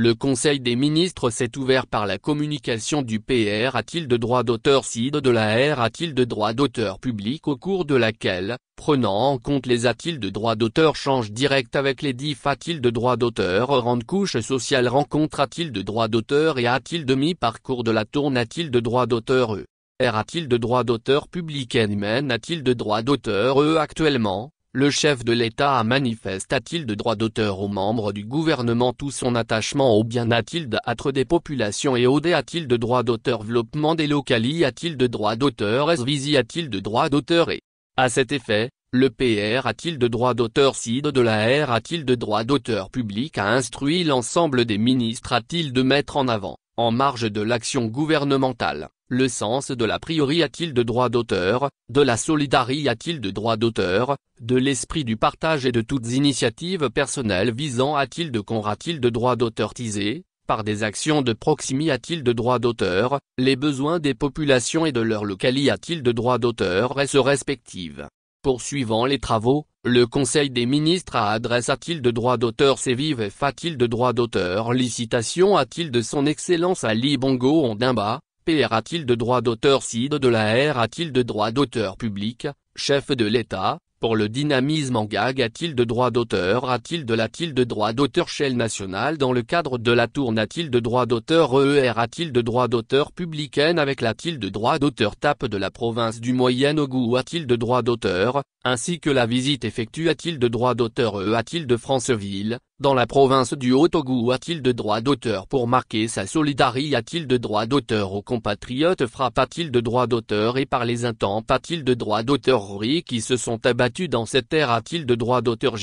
Le Conseil des ministres s'est ouvert par la communication du PR a-t-il de droit d'auteur CID de la R a-t-il de droit d'auteur public au cours de laquelle, prenant en compte les a-t-il de droit d'auteur change direct avec les DIF a-t-il de droit d'auteur rente couche sociale rencontre a-t-il de droit d'auteur et a-t-il de mi-parcours de la tourne a-t-il de droit d'auteur E R a-t-il de droit d'auteur public N e a-t-il de droit d'auteur E actuellement le chef de l'État a t il de droit d'auteur aux membres du gouvernement tout son attachement au bien-a-t-il d'âtre des populations et au a-t-il de droit d'auteur développement des localis a-t-il de droit d'auteur visi a-t-il de droit d'auteur et, à cet effet, le PR a-t-il de droit d'auteur CID de la R a-t-il de droit d'auteur public a instruit l'ensemble des ministres a-t-il de mettre en avant en marge de l'action gouvernementale, le sens de la priori a-t-il de droit d'auteur, de la solidarité a-t-il de droit d'auteur, de l'esprit du partage et de toutes initiatives personnelles visant a-t-il de qu'on t il de droit d'auteur tisé, par des actions de proximité a-t-il de droit d'auteur, les besoins des populations et de leur locali a-t-il de droit d'auteur et se respectives. Poursuivant les travaux, le Conseil des ministres a adresse t il de droit d'auteur Sévive fa-t-il de droit d'auteur Licitation a-t-il de son excellence Ali Bongo Ondimba PR a-t-il de droit d'auteur Cid de la R a-t-il de droit d'auteur public, chef de l'État, pour le dynamisme en gag a-t-il de droit d'auteur A-t-il de la-t-il de droit d'auteur Shell National dans le cadre de la tourne A-t-il de droit d'auteur EER A-t-il de droit d'auteur Publicaine avec la-t-il de droit d'auteur Tape de la province du moyen ou a A-t-il de droit d'auteur ainsi que la visite effectue a-t-il de droit d'auteur e a-t-il de Franceville, dans la province du haut ogou a a-t-il de droit d'auteur pour marquer sa solidarité a-t-il de droit d'auteur aux compatriotes frappa a-t-il de droit d'auteur et par les intempes a-t-il de droit d'auteur qui se sont abattus dans cette terre a-t-il de droit d'auteur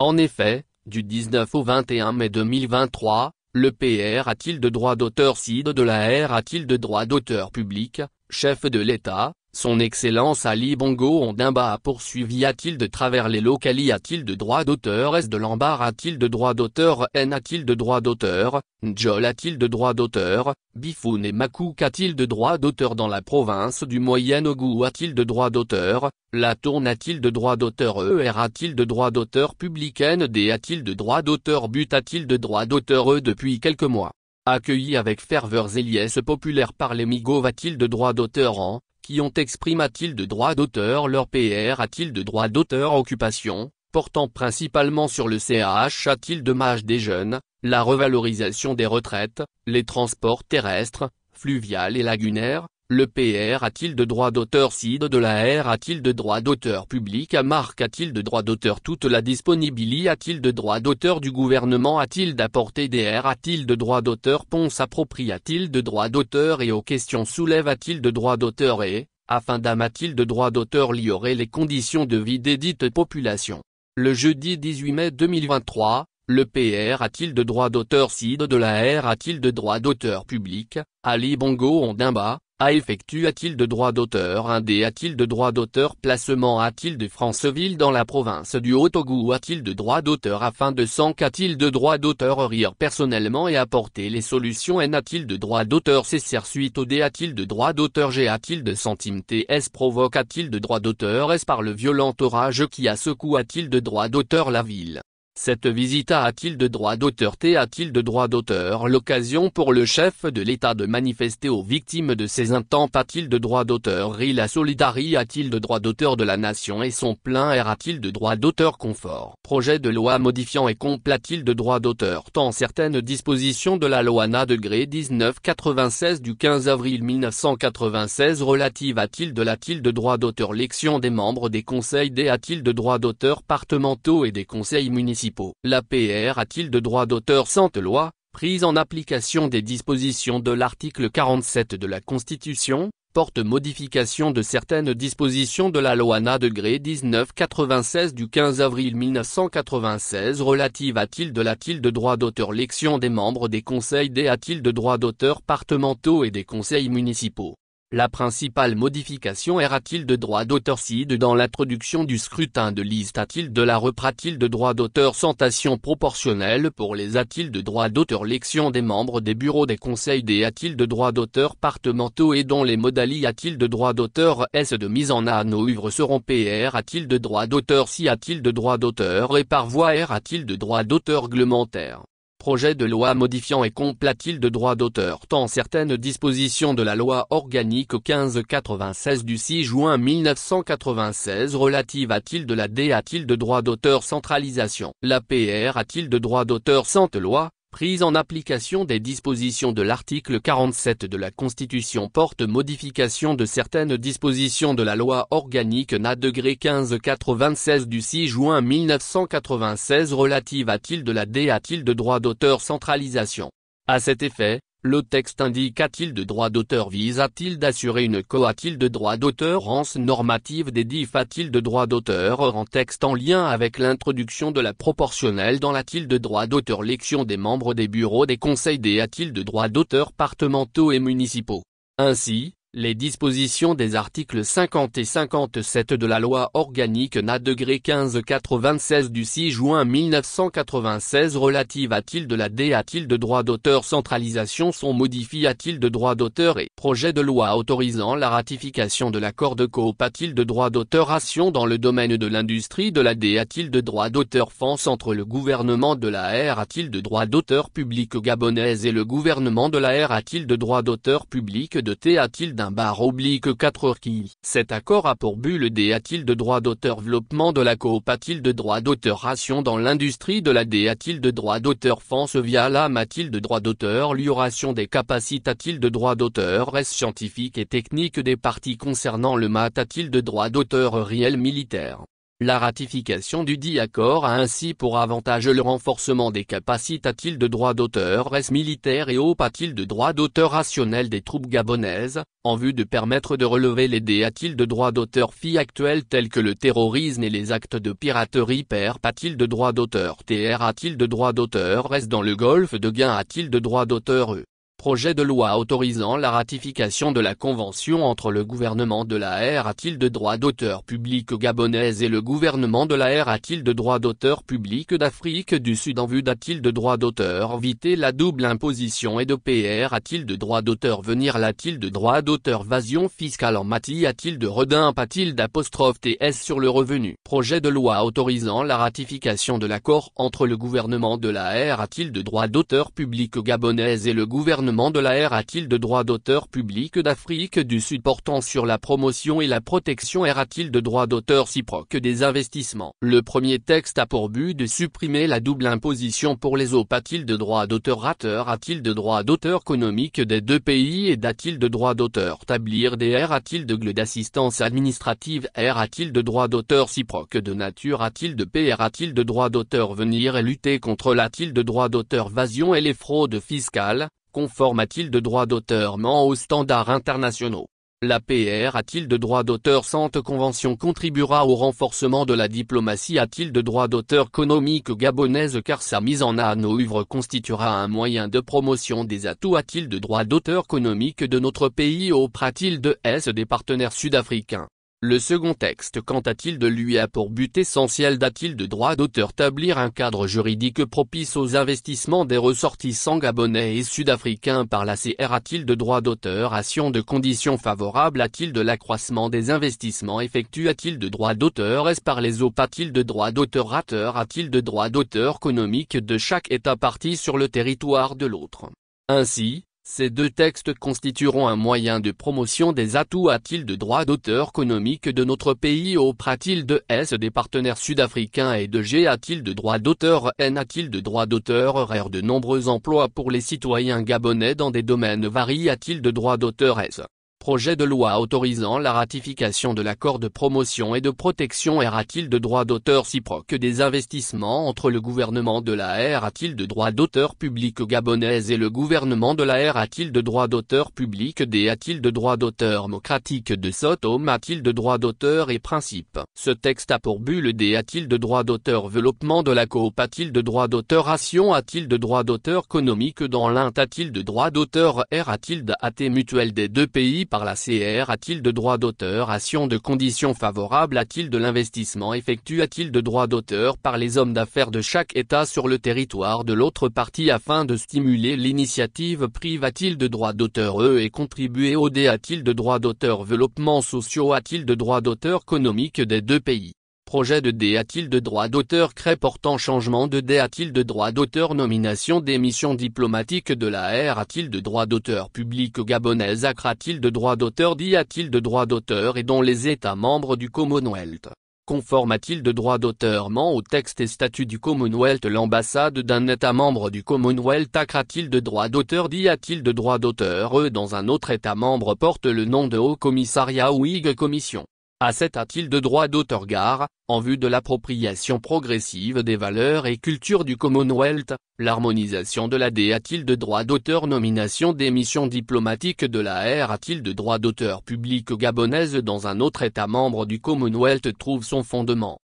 En effet, du 19 au 21 mai 2023, le PR a-t-il de droit d'auteur Cide de la R a-t-il de droit d'auteur public, chef de l'État, son Excellence Ali Bongo Ondimba a poursuivi a-t-il de travers les locali a-t-il de droit d'auteur S de l'ambar a-t-il de droit d'auteur N a-t-il de droit d'auteur Njol a-t-il de droit d'auteur Bifoun et Makouk a-t-il de droit d'auteur dans la province du Moyen-Ogou a-t-il de droit d'auteur La Tourne a-t-il de droit d'auteur ER a-t-il de droit d'auteur Public D a-t-il de droit d'auteur But a-t-il de droit d'auteur E depuis quelques mois Accueilli avec ferveur et populaire par les Migos va-t-il de droit d'auteur en qui ont exprimé à il de droit d'auteur leur PR a-t-il de droit d'auteur occupation, portant principalement sur le CAH à il de mâche des jeunes, la revalorisation des retraites, les transports terrestres, fluviales et lagunaires, le PR a-t-il de droit d'auteur CID de la R a-t-il de droit d'auteur public à marque a-t-il de droit d'auteur toute la disponibilité a-t-il de droit d'auteur du gouvernement a-t-il d'apporter des R a-t-il de droit d'auteur Ponce s'approprie a-t-il de droit d'auteur et aux questions soulève a-t-il de droit d'auteur et, afin a-t-il de droit d'auteur aurait les conditions de vie des dites populations. Le jeudi 18 mai 2023, le PR a-t-il de droit d'auteur CID de la R a-t-il de droit d'auteur public, Ali Bongo Ondimba, a effectué a-t-il de droit d'auteur un dé a-t-il de droit d'auteur placement a-t-il de Franceville dans la province du haut ou a a-t-il de droit d'auteur afin de sang qua t il de droit d'auteur rire personnellement et apporter les solutions n a-t-il de droit d'auteur cesser suite au dé a-t-il de droit d'auteur G a-t-il de centime S. provoque a-t-il de droit d'auteur S par le violent orage qui a secoué a-t-il de droit d'auteur la ville cette visite a-t-il de droit d'auteur T a-t-il de droit d'auteur L'occasion pour le chef de l'État de manifester aux victimes de ses intempes a-t-il de droit d'auteur RI La solidarité a-t-il de droit d'auteur de la nation et son plein air a-t-il de droit d'auteur Confort Projet de loi modifiant et complat-il de droit d'auteur Tant certaines dispositions de la loi NA degré 1996 du 15 avril 1996 relative a t il de la-t-il de droit d'auteur L'élection des membres des conseils des a-t-il de droit d'auteur partementaux et des conseils municipaux la PR a-t-il de droit d'auteur sans loi, prise en application des dispositions de l'article 47 de la Constitution, porte modification de certaines dispositions de la loi NA degré 1996 du 15 avril 1996 relative à de la de droit d'auteur l'élection des membres des conseils des a-t-il de droit d'auteur partementaux et des conseils municipaux. La principale modification est t il de droit d'auteur si, dans l'introduction du scrutin de liste a-t-il de la reprat-il de droit d'auteur sentation proportionnelle pour les a-t-il de droit d'auteur Lection des membres des bureaux des conseils des a-t-il de droit d'auteur partementaux et dont les modalités a-t-il de droit d'auteur S de mise en âne nos œuvres seront PR a-t-il de droit d'auteur si a-t-il de droit d'auteur et par voie R a-t-il de droit d'auteur réglementaire projet de loi modifiant et t il de droit d'auteur tant certaines dispositions de la loi organique 1596 du 6 juin 1996 relative à de la D a-t-il de droit d'auteur centralisation. La PR a-t-il de droit d'auteur sans loi, prise en application des dispositions de l'article 47 de la Constitution porte modification de certaines dispositions de la loi organique NA degré 1596 du 6 juin 1996 relative à de la D à de droit d'auteur centralisation. À cet effet, le texte indique a-t-il de droit d'auteur vise à-t-il d'assurer une co t il de droit d'auteur en normative des diff a-t-il de droit d'auteur en texte en lien avec l'introduction de la proportionnelle dans l'a-t-il de droit d'auteur lection des membres des bureaux des conseils des a-t-il de droit d'auteur partementaux et municipaux. Ainsi, les dispositions des articles 50 et 57 de la loi organique NA degré 1596 du 6 juin 1996 relative à il de la D a-t-il de droit d'auteur centralisation sont modifiées à il de droit d'auteur et projet de loi autorisant la ratification de l'accord de coop a-t-il de droit d'auteur action dans le domaine de l'industrie de la D a-t-il de droit d'auteur France entre le gouvernement de la R a-t-il de droit d'auteur public gabonaise et le gouvernement de la R a-t-il de droit d'auteur public de T à bar oblique 4 qui Cet accord a pour but le déatil de droit d'auteur développement de la coop de droit d'auteur ration dans l'industrie de la déatil de droit d'auteur France via la matil de droit d'auteur l'uration des capacités de droit d'auteur reste scientifique et technique des parties concernant le matatil de droit d'auteur réel militaire la ratification du dit accord a ainsi pour avantage le renforcement des capacités il de droit d'auteur res militaire et pas-il de droit d'auteur rationnel des troupes gabonaises, en vue de permettre de relever les à-t-il de droit d'auteur fi actuels tels que le terrorisme et les actes de piraterie pas-il de droit d'auteur tr a-t-il de droit d'auteur res dans le golfe de gain a-t-il de droit d'auteur e projet de loi autorisant la ratification de la convention entre le gouvernement de la R a-t-il de droit d'auteur public gabonaise et le gouvernement de la R a-t-il de droit d'auteur public d'Afrique du Sud en vue d'a-t-il de droit d'auteur éviter la double imposition et de PR a-t-il de droit d'auteur venir l'a-t-il de droit d'auteur vasion fiscale en mati a-t-il de redimpe a-t-il d'apostrophe TS sur le revenu projet de loi autorisant la ratification de l'accord entre le gouvernement de la R a-t-il de droit d'auteur public gabonaise et le gouvernement de la R a-t-il de droits d'auteur public d'Afrique du Sud portant sur la promotion et la protection R a-t-il de droits d'auteur ciproque des investissements Le premier texte a pour but de supprimer la double imposition pour les eaux a il de droits d'auteur rateur a-t-il de droits d'auteur économique des deux pays et a-t-il de droits d'auteur tablir des R a-t-il de gle d'assistance administrative R a-t-il de droits d'auteur ciproque de nature a-t-il de paix a-t-il de droits d'auteur venir et lutter contre l'a-t-il de droits d'auteur vasion et les fraudes fiscales, conforme a-t-il de droits d'auteur ment aux standards internationaux La PR a-t-il de droits d'auteur sans Convention contribuera au renforcement de la diplomatie a-t-il de droits d'auteur économique gabonaise car sa mise en œuvre constituera un moyen de promotion des atouts a-t-il de droits d'auteur économique de notre pays au t il de S des partenaires sud-africains le second texte quant à de lui a pour but essentiel d'A-t-il de droit d'auteur tablir un cadre juridique propice aux investissements des ressortissants gabonais et sud-africains par la CR A-t-il de droit d'auteur action de conditions favorables A-t-il de l'accroissement des investissements effectués A-t-il de droit d'auteur est par les OP A-t-il de droit d'auteur rateur A-t-il de droit d'auteur économique de chaque État parti sur le territoire de l'autre Ainsi, ces deux textes constitueront un moyen de promotion des atouts a-t-il de droits d'auteur économique de notre pays au t il de S des partenaires sud-africains et de G a-t-il de droits d'auteur N a-t-il de droits d'auteur RR de nombreux emplois pour les citoyens gabonais dans des domaines variés a-t-il de droits d'auteur S projet de loi autorisant la ratification de l'accord de promotion et de protection et de droit d'auteur ciproque des investissements entre le gouvernement de la r il de droit d'auteur public gabonaise et le gouvernement de la r il de droit d'auteur public des a il de droit d'auteur démocratique de SOTOM a il de droit d'auteur et principe Ce texte a pour but le des a il de droit d'auteur développement de la coop a de droit d'auteur action a il de droit d'auteur économique dans l'Inde il de droit d'auteur R a-t-il mutuel des deux pays par la CR A-t-il de droit d'auteur Action de conditions favorables A-t-il de l'investissement effectué A-t-il de droit d'auteur par les hommes d'affaires de chaque État sur le territoire de l'autre partie afin de stimuler l'initiative prive A-t-il de droit d'auteur E et contribuer au D A-t-il de droit d'auteur Développement sociaux A-t-il de droit d'auteur économique des deux pays projet de D a-t-il de droit d'auteur crée portant changement de D a-t-il de droit d'auteur nomination des missions diplomatiques de la R a-t-il de droit d'auteur public gabonaise Accra t il de droit d'auteur dit a-t-il de droit d'auteur et dont les États membres du Commonwealth Conforme t il de droit d'auteur ment au texte et statut du Commonwealth L'ambassade d'un État membre du Commonwealth accra-t-il de droit d'auteur dit a-t-il de droit d'auteur dans un autre État membre porte le nom de Haut Commissariat ou IG Commission a cet a-t-il de droit d'auteur d'auteur-gare, en vue de l'appropriation progressive des valeurs et cultures du Commonwealth, l'harmonisation de la D a-t-il de droit d'auteur nomination des missions diplomatiques de la R a-t-il de droit d'auteur public gabonaise dans un autre État membre du Commonwealth trouve son fondement.